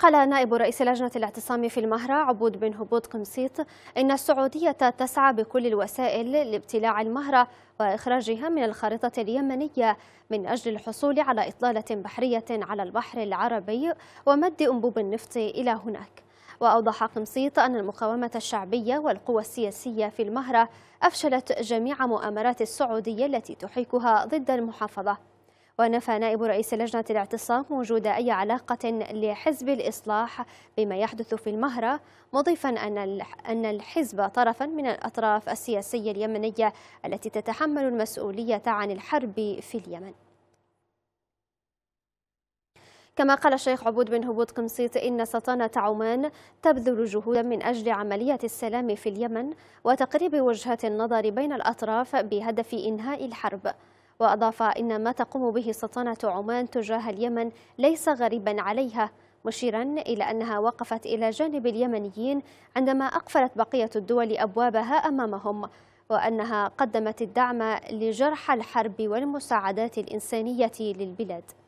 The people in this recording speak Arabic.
قال نائب رئيس لجنة الاعتصام في المهرة عبود بن هبوط قمسيط إن السعودية تسعى بكل الوسائل لابتلاع المهرة وإخراجها من الخارطة اليمنية من أجل الحصول على إطلالة بحرية على البحر العربي ومد أنبوب النفط إلى هناك وأوضح قمسيط أن المقاومة الشعبية والقوى السياسية في المهرة أفشلت جميع مؤامرات السعودية التي تحيكها ضد المحافظة ونفى نائب رئيس لجنة الاعتصام وجود أي علاقة لحزب الإصلاح بما يحدث في المهرة مضيفا أن الحزب طرفا من الأطراف السياسية اليمنية التي تتحمل المسؤولية عن الحرب في اليمن كما قال الشيخ عبود بن هبوط قمصيط إن سلطنة عمان تبذل جهودا من أجل عملية السلام في اليمن وتقريب وجهات النظر بين الأطراف بهدف إنهاء الحرب وأضاف إن ما تقوم به سلطنة عمان تجاه اليمن ليس غريبا عليها مشيرا إلى أنها وقفت إلى جانب اليمنيين عندما أقفلت بقية الدول أبوابها أمامهم وأنها قدمت الدعم لجرحى الحرب والمساعدات الإنسانية للبلاد